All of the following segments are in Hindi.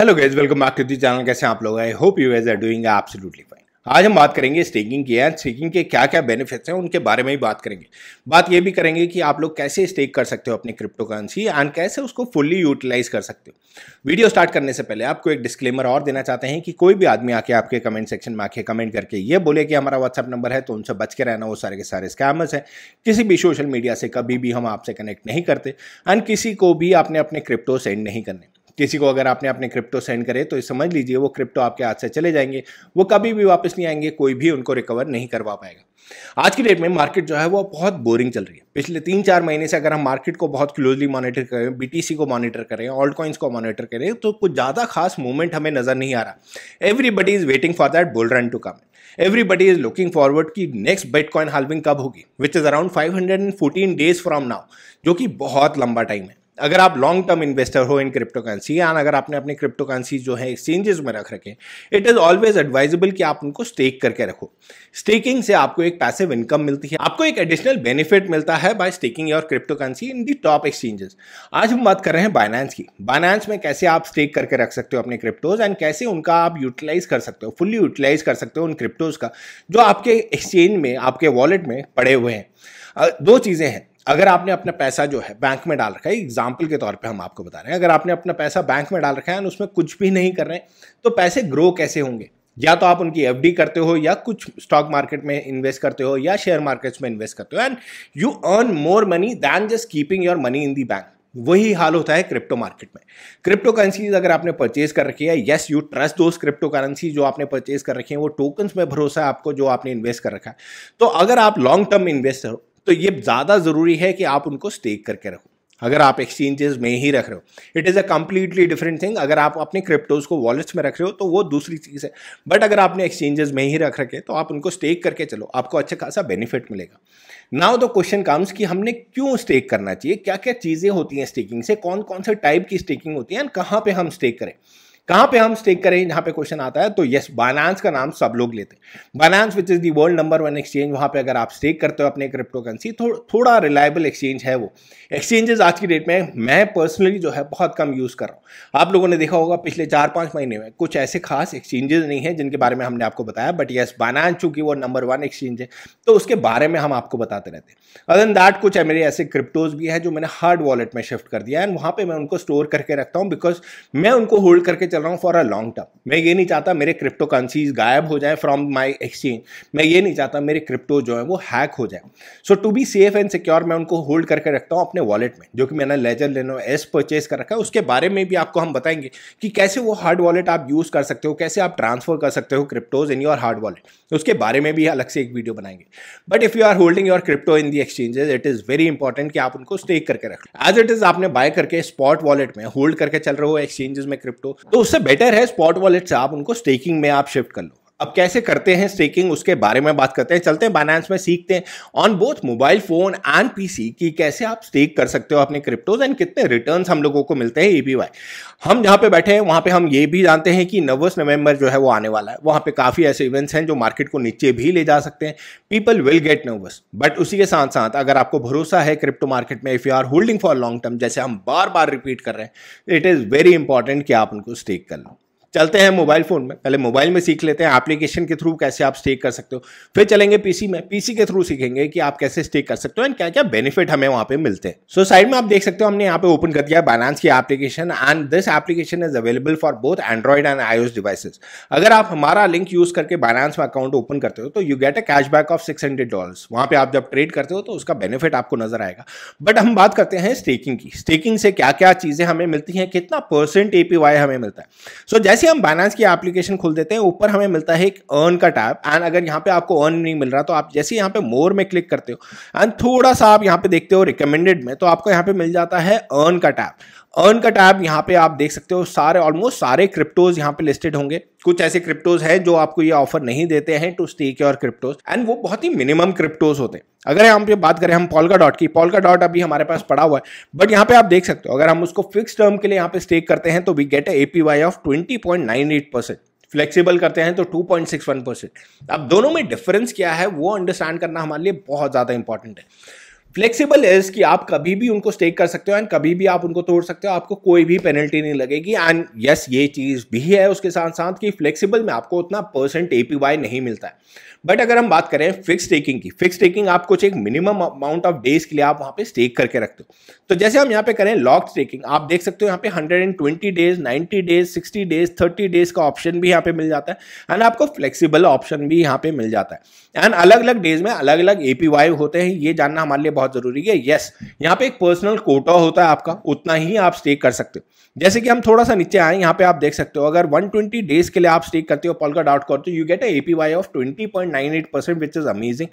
hello guys welcome back to the channel कैसे आप लोग I hope you guys are doing absolutely fine आज हम बात करेंगे स्टेकिंग की एंड स्टेकिंग के क्या क्या बेनिफिट्स हैं उनके बारे में ही बात करेंगे बात ये भी करेंगे कि आप लोग कैसे स्टेक कर सकते हो अपनी क्रिप्टो करेंसी एंड कैसे उसको फुल्ली यूटिलाइज कर सकते हो वीडियो स्टार्ट करने से पहले आपको एक डिस्क्लेमर और देना चाहते हैं कि कोई भी आदमी आके आपके कमेंट सेक्शन में आके कमेंट करके ये बोले कि हमारा व्हाट्सअप नंबर है तो उनसे बच के रहना वो सारे के सारे स्कैमर्स हैं किसी भी सोशल मीडिया से कभी भी हम आपसे कनेक्ट नहीं करते एंड किसी को भी आपने अपने क्रिप्टो सेंड नहीं करने किसी को अगर आपने अपने क्रिप्टो सेंड करे तो समझ लीजिए वो क्रिप्टो आपके हाथ से चले जाएंगे वो कभी भी वापस नहीं आएंगे कोई भी उनको रिकवर नहीं करवा पाएगा आज की डेट में मार्केट जो है वो बहुत बोरिंग चल रही है पिछले तीन चार महीने से अगर हम मार्केट को बहुत क्लोजली मॉनिटर करें बीटीसी को मॉनिटर करें ऑल्ड कॉइन्स को मॉनिटर करें तो कुछ ज़्यादा खास मूवमेंट हमें नज़र नहीं आ रहा everybody is waiting for that bull run to come everybody is looking forward कि नेक्स्ट बिटकॉइन हालविंग कब होगी which is around 514 days from now जो कि बहुत लंबा टाइम है अगर आप लॉन्ग टर्म इन्वेस्टर हो इन क्रिप्टो करेंसी या अगर आपने अपनी क्रिप्टो करेंसी जो है एक्सचेंजेस में रख रखे इट इज़ ऑलवेज एडवाइजेबल कि आप उनको स्टेक करके रखो स्टेकिंग से आपको एक पैसिव इनकम मिलती है आपको एक एडिशनल बेनिफिट मिलता है by staking your crypto currency in the top exchanges आज हम बात कर रहे हैं बाइनेंस की बाइनेंस में कैसे आप स्टेक करके रख सकते हो अपने क्रिप्टोज एंड कैसे उनका आप यूटिलाइज कर सकते हो फुल्ली यूटिलाइज कर सकते हो उन क्रिप्टोज का जो आपके एक्सचेंज में आपके वॉलेट में पड़े हुए हैं दो चीज़ें हैं अगर आपने अपना पैसा जो है बैंक में डाल रखा है एग्जाम्पल के तौर पे हम आपको बता रहे हैं अगर आपने अपना पैसा बैंक में डाल रखा है उसमें कुछ भी नहीं कर रहे हैं तो पैसे ग्रो कैसे होंगे या तो आप उनकी एफ करते हो या कुछ स्टॉक मार्केट में इन्वेस्ट करते हो या शेयर मार्केट्स में इन्वेस्ट करते हो and you earn more money than just keeping your money in the bank वही हाल होता है क्रिप्टो मार्केट में क्रिप्टो करेंसीज अगर आपने परचेज कर रखी है yes you trust those crypto currency जो आपने परचेज कर रखी है वो टोकन्स में भरोसा है आपको जो आपने इन्वेस्ट कर रखा है तो अगर आप लॉन्ग टर्म इन्वेस्टर हो तो ये ज़्यादा ज़रूरी है कि आप उनको स्टेक करके रखो अगर आप एक्सचेंजेस में ही रख रहे हो it is a completely different thing अगर आप अपने क्रिप्टोज को वॉलेट्स में रख रहे हो तो वो दूसरी चीज़ है बट अगर आपने एक्सचेंजेस में ही रख रखे तो आप उनको स्टेक करके चलो आपको अच्छा खासा बेनिफिट मिलेगा नाउ द क्वेश्चन काम्स कि हमने क्यों स्टेक करना चाहिए क्या क्या चीज़ें होती हैं स्टेकिंग से कौन कौन से टाइप की स्टेकिंग होती है एंड कहाँ पर हम स्टेक करें कहाँ पे हम स्टेक करें जहां पे क्वेश्चन आता है तो यस बाइनांस का नाम सब लोग लेते हैं Binance which is the world number one exchange वहां पे अगर आप स्टेक करते हो अपने क्रिप्टो करेंसी थो, थोड़ा रिलायबल एक्सचेंज है वो एक्सचेंजेस आज की डेट में मैं पर्सनली जो है बहुत कम यूज़ कर रहा हूँ आप लोगों ने देखा होगा पिछले चार पांच महीने में कुछ ऐसे खास एक्सचेंजेस नहीं है जिनके बारे में हमने आपको बताया बट येस बाइनांस चूंकि वो नंबर वन एक्सचेंज है तो उसके बारे में हम आपको बताते रहते हैं अदर दैट कुछ मेरे ऐसे क्रिप्टोज भी है जो मैंने हार्ड वॉलेट में शिफ्ट कर दिया एंड वहाँ पर मैं उनको स्टोर करके रखता हूँ बिकॉज मैं उनको होल्ड करके चल रहा हूँ फॉर अ लॉन्ग टर्म मैं ये नहीं चाहता मेरे क्रिप्टो करेंसीज गायब हो जाए फ्रॉम माई एक्सचेंज मैं ये नहीं चाहता मेरे क्रिप्टो जो है वो हैक हो जाए so to be safe and secure मैं उनको होल्ड करके रखता हूँ अपने वॉलेट में जो कि मैंने लेजर लेनो एस परचेज कर रखा है उसके बारे में भी आपको हम बताएंगे कि कैसे वो हार्ड वॉलेट आप यूज़ कर सकते हो कैसे आप ट्रांसफर कर सकते हो cryptos in your hard wallet उसके बारे में भी अलग से एक वीडियो बनाएंगे but if you are holding your crypto in the exchanges it is very important कि आप उनको स्टेक करके रख एज इट इज़ आपने बाय करके स्पॉट वॉलेट में होल्ड करके चल रहे हो एक्सचेंजेस में क्रिप्टो तो उससे बेटर है स्पॉट वॉलेट से आप उनको स्टेकिंग में आप शिफ्ट कर लो अब कैसे करते हैं स्टेकिंग उसके बारे में बात करते हैं चलते हैं बाइनेंस में सीखते हैं on both mobile phone and PC कि कैसे आप स्टेक कर सकते हो अपने क्रिप्टोज एंड कितने रिटर्न हम लोगों को मिलते हैं वाई हम जहाँ पे बैठे हैं वहाँ पे हम ये भी जानते हैं कि नवस नवंबर जो है वो आने वाला है वहाँ पे काफ़ी ऐसे इवेंट्स हैं जो मार्केट को नीचे भी ले जा सकते हैं people will get nervous but उसी के साथ साथ अगर आपको भरोसा है क्रिप्टो मार्केट में if you are holding for long term जैसे हम बार बार रिपीट कर रहे हैं इट इज़ वेरी इंपॉर्टेंट कि आप उनको स्टेक कर लो चलते हैं मोबाइल फ़ोन में पहले मोबाइल में सीख लेते हैं एप्लीकेशन के थ्रू कैसे आप स्टेक कर सकते हो फिर चलेंगे पीसी में पीसी के थ्रू सीखेंगे कि आप कैसे स्टेक कर सकते हो एंड क्या क्या बेनिफिट हमें वहां पे मिलते हैं सो साइड में आप देख सकते हो हमने यहाँ पे ओपन कर दिया बैलेंस की application and this application is available for both android and iOS devices अगर आप हमारा लिंक यूज करके बैलेंस में अकाउंट ओपन करते हो तो you get a cashback of six hundred dollar वहाँ पे आप जब ट्रेड करते हो तो उसका बेनिफिट आपको नजर आएगा बट हम बात करते हैं स्टेकिंग की स्टेकिंग से क्या क्या चीज़ें हमें मिलती हैं कितना परसेंट एपीवाई हमें मिलता है सो so, जैसे जैसे हम बाइनांस की एप्लीकेशन खोल देते हैं ऊपर हमें मिलता है एक अर्न का टैब एंड अगर यहाँ पे आपको अर्न नहीं मिल रहा तो आप जैसे यहाँ पे मोर में क्लिक करते हो एंड थोड़ा सा आप यहाँ पे देखते हो रिकमेंडेड में तो आपको यहाँ पे मिल जाता है अर्न का टैब अर्न का टैब यहाँ पे आप देख सकते हो सारे ऑलमोस्ट सारे क्रिप्टोज यहाँ पे लिस्टेड होंगे कुछ ऐसे क्रिप्टोज हैं जो आपको ये ऑफर नहीं देते हैं to stake your cryptos and वो बहुत ही मिनिमम क्रिप्टोज होते हैं अगर यहाँ पे बात करें हम पॉलका डॉट की पॉलका डॉट अभी हमारे पास पड़ा हुआ है बट यहाँ पे आप देख सकते हो अगर हम उसको फिक्स टर्म के लिए यहाँ पे स्टेक करते हैं तो we get A P Y of twenty point nine eight percent flexible करते हैं तो 2.61 परसेंट अब दोनों में डिफरेंस क्या है वो अंडरस्टैंड करना हमारे लिए बहुत ज़्यादा इंपॉर्टेंट है फ्लेक्सिबल इज कि आप कभी भी उनको स्टेक कर सकते हो एंड कभी भी आप उनको तोड़ सकते हो आपको कोई भी पेनल्टी नहीं लगेगी एंड यस yes, ये चीज़ भी है उसके साथ साथ कि फ्लेक्सिबल में आपको उतना परसेंट ए नहीं मिलता है बट अगर हम बात करें फिक्स टेकिंग की फिक्स टेकिंग आप कुछ एक मिनिमम अमाउंट ऑफ डेज के लिए आप वहाँ पे स्टेक करके रखते हो तो जैसे हम यहाँ पे करें लॉक टेकिंग आप देख सकते हो यहाँ पे hundred and twenty days ninety days sixty days thirty days का ऑप्शन भी यहाँ पे मिल जाता है एंड आपको फ्लेक्सिबल ऑप्शन भी यहाँ पे मिल जाता है एंड अलग अलग डेज में अलग अलग ए होते हैं ये जानना हमारे लिए बहुत जरूरी है यस यहाँ पे एक पर्सनल कोटा होता है आपका उतना ही आप स्टे कर सकते हो जैसे कि हम थोड़ा सा नीचे आए यहाँ पे आप देख सकते हो अगर 120 डेज के लिए आप स्टे करते हो पॉलका डॉट करते हो you get a APY of 20.98 percent which is amazing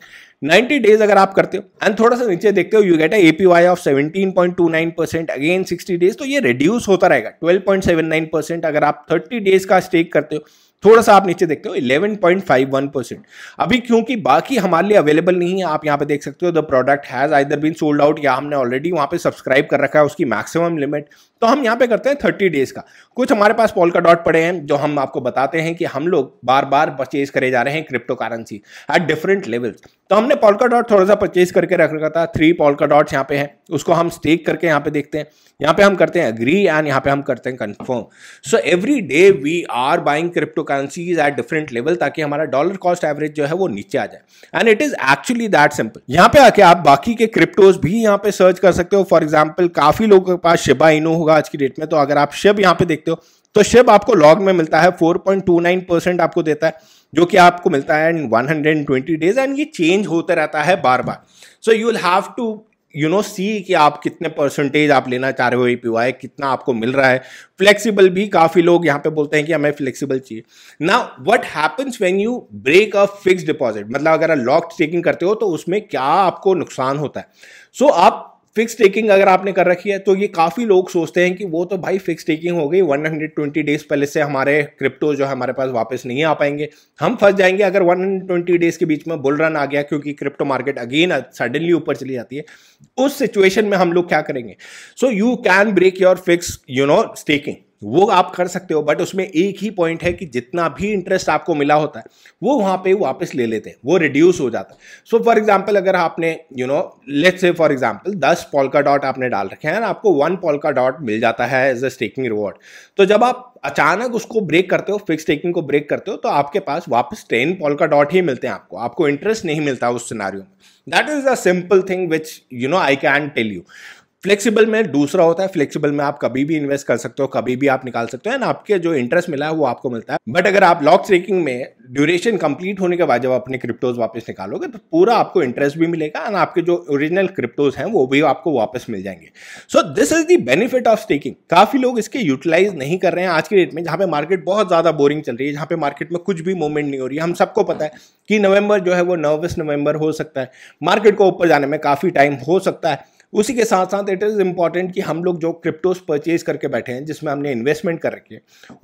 ninety days अगर आप करते हो एंड थोड़ा सा नीचे देखते हो you get a APY of 17.29 percent again sixty days तो ये रिड्यूस होता रहेगा twelve point seven nine percent अगर आप थर्टी डेज का स्टेक करते हो थोड़ा सा आप नीचे देखते हो 11.51 परसेंट अभी क्योंकि बाकी हमारे लिए अवेलेबल नहीं है आप यहाँ पे देख सकते हो the product has either been sold out या हमने ऑलरेडी वहाँ पे सब्सक्राइब कर रखा है उसकी मैक्सिमम लिमिट तो हम यहाँ पे करते हैं थर्टी डेज का कुछ हमारे पास पॉल का डॉट पड़े हैं जो हम आपको बताते हैं कि हम लोग बार बार परचेज करे जा रहे हैं crypto currency at different levels तो हमने पॉल का डॉट थोड़ा सा परचेज करके रख रखा था थ्री पॉल का डॉट्स यहाँ पे हैं उसको हम स्टेक करके यहाँ पे देखते हैं यहाँ पे हम करते हैं अग्री एंड यहाँ पे हम करते हैं confirm so every day we are buying crypto currencies at different level ताकि हमारा डॉलर कॉस्ट एवरेज जो है वो नीचे आ जाए and it is actually that simple यहाँ पे आके आप बाकी के क्रिप्टोज भी यहाँ पे सर्च कर सकते हो फॉर एग्जाम्पल काफी लोगों के पास शिबा इनो होगा आज की डेट में तो अगर आप शिब यहाँ पे देखते हो तो शिब आपको लॉग में मिलता है 4.29 परसेंट आपको देता है जो कि आपको मिलता है इन 120 डेज एंड ये चेंज होता रहता है बार बार so you will have to you know see कि आप कितने परसेंटेज आप लेना चाह रहे हो ई पी कितना आपको मिल रहा है फ्लेक्सिबल भी काफ़ी लोग यहाँ पे बोलते हैं कि हमें फ्लेक्सिबल चाहिए ना what happens when you break a fixed deposit मतलब अगर आप लॉक टेकिंग करते हो तो उसमें क्या आपको नुकसान होता है सो so, आप फिक्स टेकिंग अगर आपने कर रखी है तो ये काफ़ी लोग सोचते हैं कि वो तो भाई फिक्स टेकिंग हो गई 120 डेज पहले से हमारे क्रिप्टो जो है हमारे पास वापस नहीं आ पाएंगे हम फंस जाएंगे अगर 120 डेज के बीच में बुल रन आ गया क्योंकि क्रिप्टो मार्केट अगेन सडनली ऊपर चली जाती है उस सिचुएशन में हम लोग क्या करेंगे so you can break your fixed you know staking वो आप कर सकते हो बट उसमें एक ही पॉइंट है कि जितना भी इंटरेस्ट आपको मिला होता है वो वहाँ पे वापस ले लेते हैं वो रिड्यूस हो जाता है सो फॉर एग्जांपल अगर आपने you know let's say for example दस पॉलका डॉट आपने डाल रखे हैं आपको वन पॉलका डॉट मिल जाता है एज अ स्टेकिंग रिवॉर्ड तो जब आप अचानक उसको ब्रेक करते हो फिक्स टेकिंग को ब्रेक करते हो तो आपके पास वापस टेन पॉलका डॉट ही मिलते हैं आपको आपको इंटरेस्ट नहीं मिलता उस सिनारियो में that is a simple thing which you know I can tell you flexible में दूसरा होता है फ्लेक्सिबल में आप कभी भी इन्वेस्ट कर सकते हो कभी भी आप निकाल सकते हो एंड आपके जो इंटरेस्ट मिला है वो आपको मिलता है बट अगर आप लॉक ट्रेकिंग में ड्यूरेशन कंप्लीट होने के बाद जब अपने क्रिप्टोज वापस निकालोगे तो पूरा आपको इंटरेस्ट भी मिलेगा एंड आपके जो ओरिजिनल क्रिप्टोज हैं वो भी आपको वापस मिल जाएंगे so this is the benefit of staking काफी लोग इसके यूटिलाइज नहीं कर रहे हैं आज के डेट में जहाँ पे मार्केट बहुत ज्यादा बोरिंग चल रही है जहाँ पे मार्केट में कुछ भी मूवमेंट नहीं हो रही है हम सबको पता है कि नवंबर जो है वो नर्वस नवंबर हो सकता है मार्केट को ऊपर जाने में काफी टाइम हो सकता है उसी के साथ साथ इट इज़ इम्पॉर्टेंट कि हम लोग जो क्रिप्टोज परचेज करके बैठे हैं जिसमें हमने इन्वेस्टमेंट कर रखी है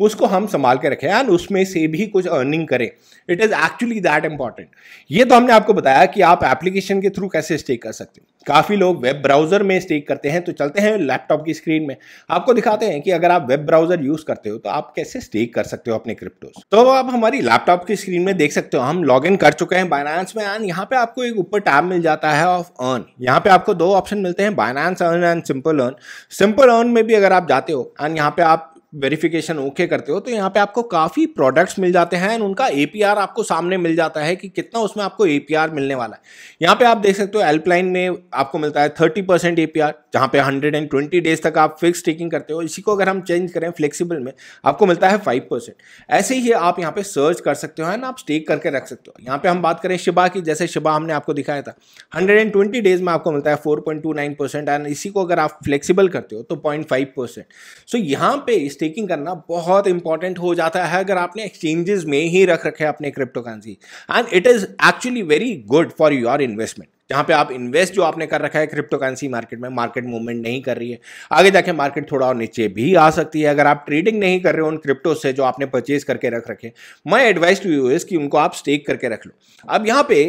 उसको हम संभाल के रखें एंड उसमें से भी कुछ अर्निंग करें it is actually that important ये तो हमने आपको बताया कि आप एप्लीकेशन के थ्रू कैसे स्टेक कर सकते हैं काफ़ी लोग वेब ब्राउज़र में स्टेक करते हैं तो चलते हैं लैपटॉप की स्क्रीन में आपको दिखाते हैं कि अगर आप वेब ब्राउज़र यूज़ करते हो तो आप कैसे स्टेक कर सकते हो अपने क्रिप्टोज तो आप हमारी लैपटॉप की स्क्रीन में देख सकते हो हम लॉग इन कर चुके हैं बाइनांस में एंड यहाँ पे आपको एक ऊपर टैब मिल जाता है ऑफ अर्न यहाँ पे आपको दो ऑप्शन मिलते हैं हैं Binance earn and simple earn simple earn में भी अगर आप जाते हो एंड यहाँ पे आप वेरिफिकेशन ओके करते हो तो यहाँ पे आपको काफ़ी प्रोडक्ट्स मिल जाते हैं एंड उनका ए आपको सामने मिल जाता है कि कितना उसमें आपको ए मिलने वाला है यहाँ पे आप देख सकते हो एल्पलाइन में आपको मिलता है थर्टी परसेंट ए जहाँ पे हंड्रेड एंड ट्वेंटी डेज तक आप फिक्स टेकिंग करते हो इसी को अगर हम चेंज करें फ्लेक्सिबल में आपको मिलता है फाइव परसेंट ऐसे ही आप यहाँ पे सर्च कर सकते हो एंड आप स्टेक करके रख सकते हो यहाँ पे हम बात करें शिबा की जैसे शिबा हमने आपको दिखाया था हंड्रेड एंड ट्वेंटी डेज में आपको मिलता है four point two nine percent and इसी को अगर आप फ्लेक्सिबल करते हो तो पॉइंट फाइव परसेंट सो यहाँ पे इस स्टेकिंग करना बहुत इंपॉर्टेंट हो जाता है अगर आपने एक्सचेंजेस में ही रख रखे अपने crypto currency and it is actually very good for your investment जहां पे आप इन्वेस्ट जो आपने कर रखा है क्रिप्टो करेंसी मार्केट में मार्केट मूवमेंट नहीं कर रही है आगे जाके मार्केट थोड़ा और नीचे भी आ सकती है अगर आप ट्रेडिंग नहीं कर रहे हो उन क्रिप्टो से जो आपने परचेज करके रख रखे my advice to you is कि उनको आप स्टेक करके रख लो अब यहां पे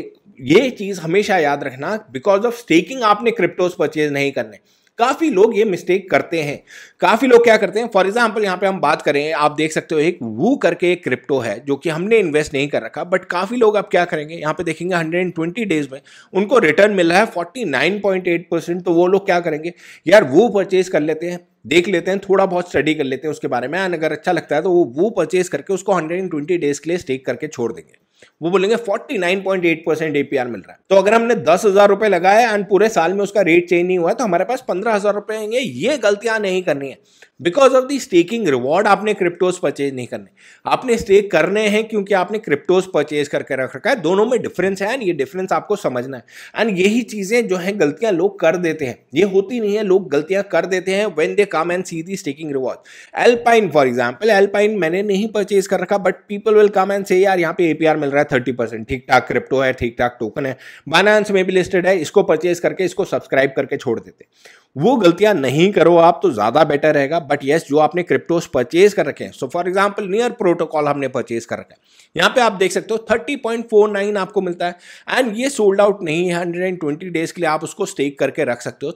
ये चीज़ हमेशा याद रखना बिकॉज ऑफ स्टेकिंग आपने क्रिप्टोज परचेज नहीं करने काफ़ी लोग ये मिस्टेक करते हैं काफ़ी लोग क्या करते हैं फॉर एग्जाम्पल यहाँ पे हम बात करें आप देख सकते हो एक वू करके एक क्रिप्टो है जो कि हमने इन्वेस्ट नहीं कर रखा बट काफ़ी लोग आप क्या करेंगे यहाँ पे देखेंगे 120 डेज में उनको रिटर्न मिल रहा है 49.8 परसेंट तो वो लोग क्या करेंगे यार वो परचेज कर लेते हैं देख लेते हैं थोड़ा बहुत स्टडी कर लेते हैं उसके बारे में एंड हाँ, अगर अच्छा लगता है तो वो वो परचेज करके उसको 120 डेज के लिए स्टेक करके छोड़ देंगे वो बोलेंगे 49.8 परसेंट एपीआर मिल रहा है तो अगर हमने दस हजार रुपए लगाया एंड पूरे साल में उसका रेट चेंज नहीं हुआ तो हमारे पास पंद्रह हजार रुपए आएंगे ये गलतियां नहीं करनी है because of the staking reward आपने क्रिप्टोज परचेज नहीं करने आपने स्टेक करने हैं क्योंकि आपने क्रिप्टोज परचेज करके रख रखा है दोनों में डिफरेंस है एंड ये डिफरेंस आपको समझना है एंड यही चीज़ें जो है गलतियां लोग कर देते हैं ये होती नहीं है लोग गलतियां कर देते हैं when they come and see the staking reward alpine for example alpine मैंने नहीं परचेज कर रखा but people will come and say यार यहाँ पे एपीआर मिल रहा है थर्टी परसेंट ठीक ठाक क्रिप्टो है ठीक ठाक टोकन है बाइनांस में भी लिस्टेड है इसको परचेज करके इसको सब्सक्राइब करके छोड़ देते वो गलतियां नहीं करो आप तो ज़्यादा बेटर रहेगा बट येस जो आपने क्रिप्टोज परचेज कर रखे हैं so for example near protocol हमने परचेज कर रखा है यहाँ पे आप देख सकते हो 30.49 आपको मिलता है एंड ये सोल्ड आउट नहीं है हंड्रेड एंड ट्वेंटी डेज के लिए आप उसको स्टेक करके रख सकते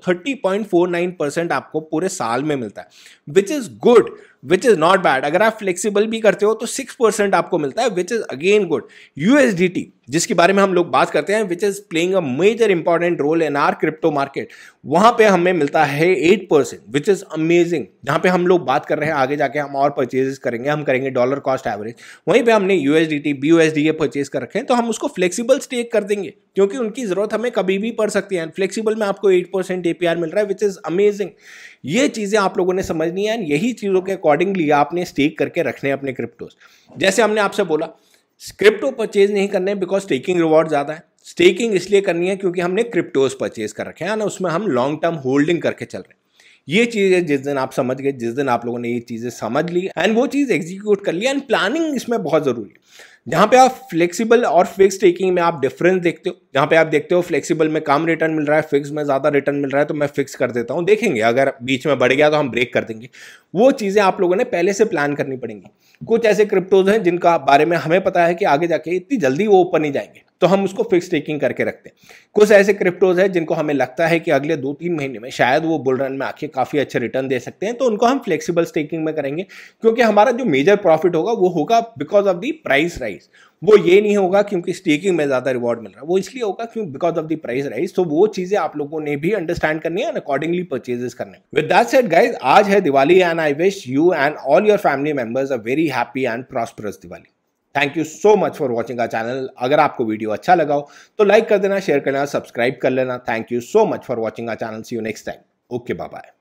हो नाइन परसेंट आपको पूरे साल में मिलता है which is good which is not bad अगर आप फ्लेक्सिबल भी करते हो तो सिक्स परसेंट आपको मिलता है which is again good you जिसके बारे में हम लोग बात करते हैं which is playing a major important role in our crypto market वहां पे हमें मिलता है eight percent which is amazing जहां पे हम लोग बात कर रहे हैं आगे जाके हम और परचेजेस करेंगे हम करेंगे डॉलर कॉस्ट एवरेज वहीं पे हमने USD T B U S D के परचेज कर रखे हैं तो हम उसको फ्लेक्सिबल स्टेक कर देंगे क्योंकि उनकी ज़रूरत हमें कभी भी पड़ सकती है फ्लेक्सिबल में आपको eight percent A P R मिल रहा है विच इज़ अमेजिंग ये चीज़ें आप लोगों ने समझनी है यही चीज़ों के अकॉर्डिंगली आपने स्टेक करके रखने अपने क्रिप्टोज जैसे हमने आपसे बोला क्रिप्टो परचेज नहीं करने बिकॉज स्टेकिंग रिवॉर्ड ज़्यादा है स्टेकिंग इसलिए करनी है क्योंकि हमने क्रिप्टोज परचेज कर रखे हैं ना उसमें हम लॉन्ग टर्म होल्डिंग करके चल रहे हैं ये चीज़ें जिस दिन आप समझ गए जिस दिन आप लोगों ने ये चीज़ें समझ ली एंड वो चीज़ एग्जीक्यूट कर ली एंड प्लानिंग इसमें बहुत ज़रूरी है जहां पे आप फ्लेक्सिबल और फिक्स टेकिंग में आप डिफरेंस देखते हो जहां पे आप देखते हो फ्लेक्सिबल में कम रिटर्न मिल रहा है फिक्स में ज्यादा रिटर्न मिल रहा है तो मैं फिक्स कर देता हूं देखेंगे अगर बीच में बढ़ गया तो हम ब्रेक कर देंगे वो चीजें आप लोगों ने पहले से प्लान करनी पड़ेंगी कुछ ऐसे क्रिप्टोज हैं जिनका बारे में हमें पता है कि आगे जाके इतनी जल्दी वो ऊपर नहीं जाएंगे तो हम उसको फिक्स टेकिंग करके रखते हैं कुछ ऐसे क्रिप्टोज है जिनको हमें लगता है कि अगले दो तीन महीने में शायद वो बुल रन में आके काफ़ी अच्छे रिटर्न दे सकते हैं तो उनको हम फ्लेक्सिबल स्टेकिंग में करेंगे क्योंकि हमारा जो मेजर प्रॉफिट होगा वो होगा because of the price rise वो ये नहीं होगा क्योंकि स्टेकिंग में ज़्यादा रिवॉर्ड मिल रहा है वो इसलिए होगा क्यों because of the price rise तो वो चीज़ें आप लोगों ने भी अंडरस्टैंड करनी है अकॉर्डिंगली परचेजेस करने विद दैट सेट गाइज आज है Diwali and I wish you and all your family members a very happy and prosperous Diwali thank you so much for watching our channel अगर आपको वीडियो अच्छा लगा हो तो लाइक कर देना शेयर करना सब्सक्राइब कर लेना thank you so much for watching our channel see you next time okay bye